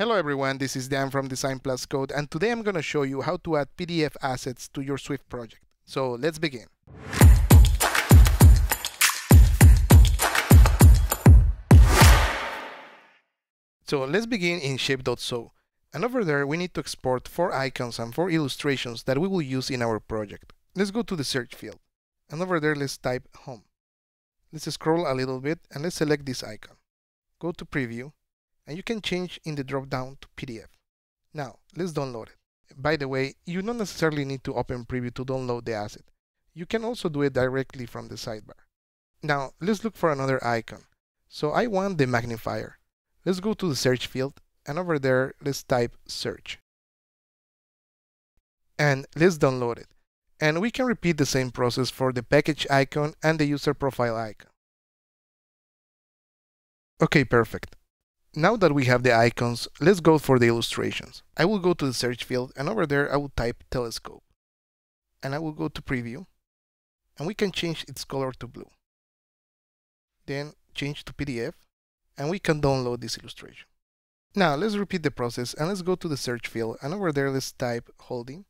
Hello everyone, this is Dan from Design Plus Code and today I'm going to show you how to add PDF assets to your Swift project. So let's begin. So let's begin in shape.so. And over there we need to export four icons and four illustrations that we will use in our project. Let's go to the search field. And over there let's type home. Let's scroll a little bit and let's select this icon. Go to preview and you can change in the drop-down to PDF. Now, let's download it. By the way, you don't necessarily need to open Preview to download the asset. You can also do it directly from the sidebar. Now, let's look for another icon. So I want the magnifier. Let's go to the search field, and over there, let's type search. And let's download it. And we can repeat the same process for the package icon and the user profile icon. Okay, perfect. Now that we have the icons, let's go for the illustrations. I will go to the search field and over there I will type telescope. And I will go to preview and we can change its color to blue. Then change to PDF and we can download this illustration. Now let's repeat the process and let's go to the search field and over there let's type holding,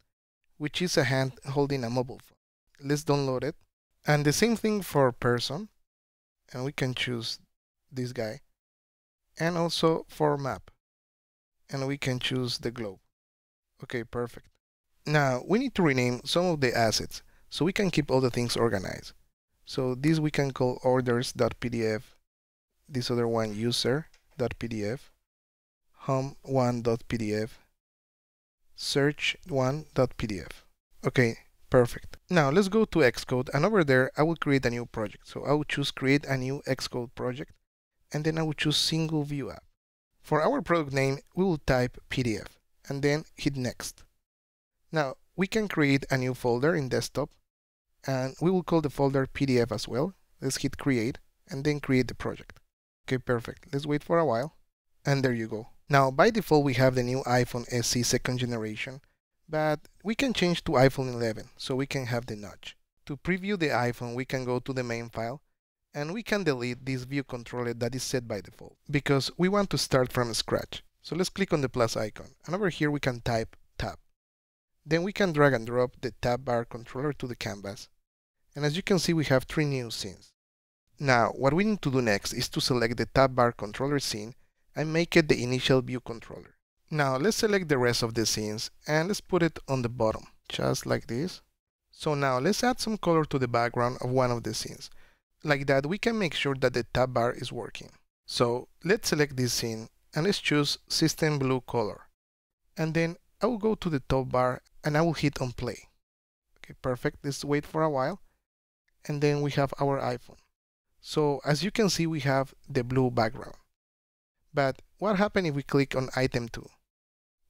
which is a hand holding a mobile phone. Let's download it. And the same thing for person and we can choose this guy and also for map. And we can choose the globe. Okay, perfect. Now, we need to rename some of the assets so we can keep all the things organized. So this we can call orders.pdf, this other one user.pdf, home1.pdf, search1.pdf. Okay, perfect. Now let's go to Xcode and over there I will create a new project. So I will choose create a new Xcode project and then I will choose single view app. For our product name, we will type PDF and then hit next. Now we can create a new folder in desktop and we will call the folder PDF as well. Let's hit create and then create the project. Okay, perfect. Let's wait for a while and there you go. Now by default, we have the new iPhone SE second generation, but we can change to iPhone 11 so we can have the notch. To preview the iPhone, we can go to the main file and we can delete this view controller that is set by default because we want to start from scratch. So let's click on the plus icon and over here we can type tab. Then we can drag and drop the tab bar controller to the canvas. And as you can see we have three new scenes. Now what we need to do next is to select the tab bar controller scene and make it the initial view controller. Now let's select the rest of the scenes and let's put it on the bottom, just like this. So now let's add some color to the background of one of the scenes. Like that, we can make sure that the tab bar is working. So let's select this scene and let's choose system blue color. And then I will go to the top bar and I will hit on play. Okay, perfect. Let's wait for a while. And then we have our iPhone. So as you can see, we have the blue background. But what happens if we click on item 2?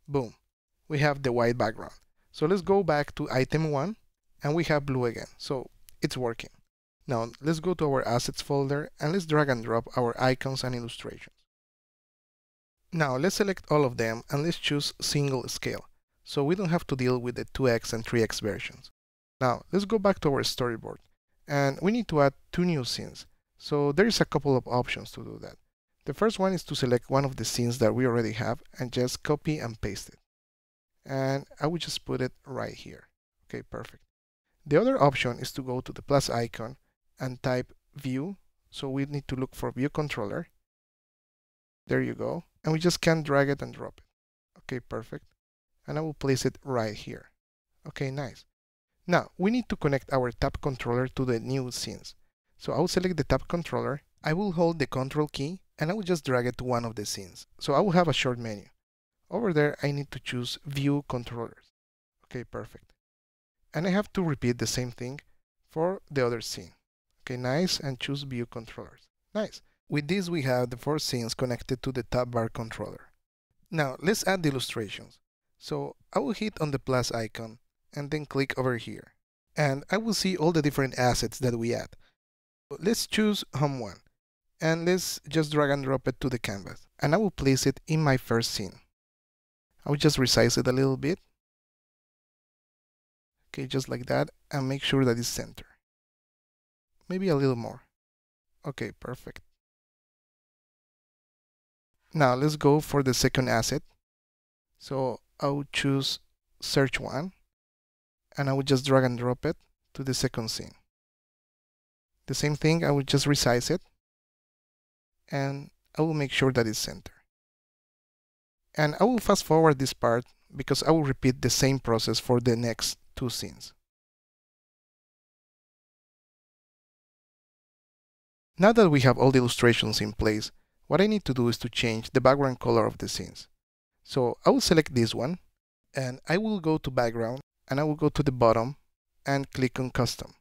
Boom, we have the white background. So let's go back to item 1 and we have blue again. So it's working. Now let's go to our assets folder and let's drag and drop our icons and illustrations. Now let's select all of them and let's choose single scale, so we don't have to deal with the 2x and 3x versions. Now let's go back to our storyboard and we need to add two new scenes. So there is a couple of options to do that. The first one is to select one of the scenes that we already have and just copy and paste it. And I will just put it right here. Okay, perfect. The other option is to go to the plus icon and type view. So we need to look for view controller. There you go. And we just can drag it and drop it. Okay, perfect. And I will place it right here. Okay, nice. Now, we need to connect our tab controller to the new scenes. So I will select the tab controller, I will hold the control key, and I will just drag it to one of the scenes. So I will have a short menu. Over there, I need to choose View Controllers. Okay, perfect. And I have to repeat the same thing for the other scene. Okay, nice, and choose View Controllers. Nice. With this, we have the four scenes connected to the tab bar controller. Now, let's add the illustrations. So I will hit on the plus icon and then click over here. And I will see all the different assets that we add. Let's choose Home 1 and let's just drag and drop it to the canvas. And I will place it in my first scene. I will just resize it a little bit. Okay, just like that, and make sure that it's centered maybe a little more. Okay, perfect. Now let's go for the second asset. So I'll choose search one and I will just drag and drop it to the second scene. The same thing, I will just resize it and I will make sure that it's center. And I will fast forward this part because I will repeat the same process for the next two scenes. Now that we have all the illustrations in place, what I need to do is to change the background color of the scenes. So I will select this one, and I will go to background, and I will go to the bottom, and click on custom.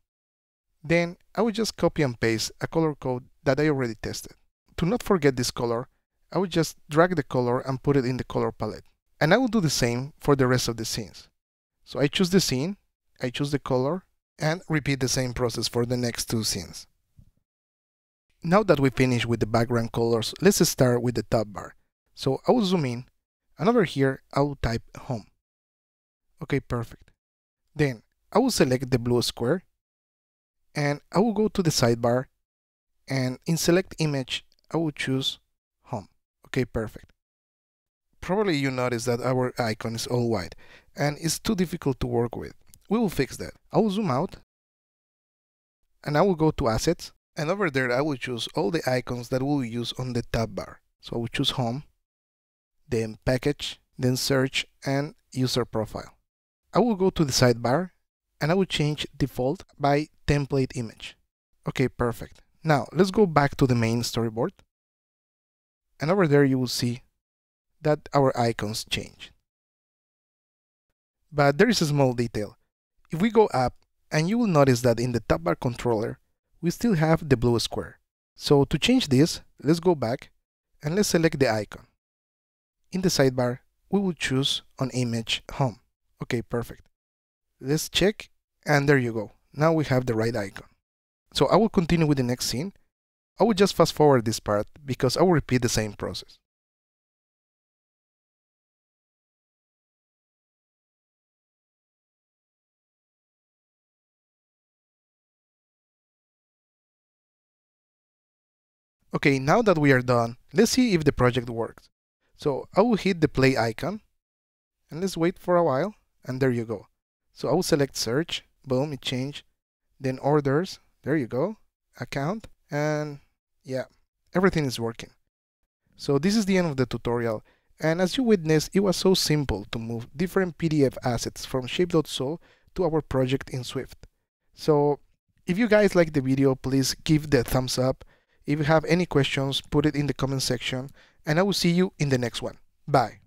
Then I will just copy and paste a color code that I already tested. To not forget this color, I will just drag the color and put it in the color palette. And I will do the same for the rest of the scenes. So I choose the scene, I choose the color, and repeat the same process for the next two scenes. Now that we finished with the background colors, let's start with the top bar. So I will zoom in, and over here I will type home. Okay, perfect. Then I will select the blue square, and I will go to the sidebar, and in select image, I will choose home. Okay, perfect. Probably you notice that our icon is all white, and it's too difficult to work with. We will fix that. I will zoom out, and I will go to assets, and over there, I will choose all the icons that will be used on the tab bar. So I will choose Home, then Package, then Search, and User Profile. I will go to the sidebar, and I will change Default by Template Image. Okay, perfect. Now, let's go back to the main storyboard. And over there, you will see that our icons change. But there is a small detail. If we go up, and you will notice that in the tab bar controller, we still have the blue square. So to change this, let's go back and let's select the icon. In the sidebar, we will choose on image home. Okay, perfect. Let's check and there you go. Now we have the right icon. So I will continue with the next scene. I will just fast forward this part because I will repeat the same process. Okay, now that we are done, let's see if the project works. So I will hit the play icon and let's wait for a while and there you go. So I will select search, boom, it changed. Then orders, there you go, account and yeah, everything is working. So this is the end of the tutorial and as you witnessed, it was so simple to move different PDF assets from shape.so to our project in Swift. So if you guys like the video, please give the thumbs up if you have any questions, put it in the comment section, and I will see you in the next one. Bye.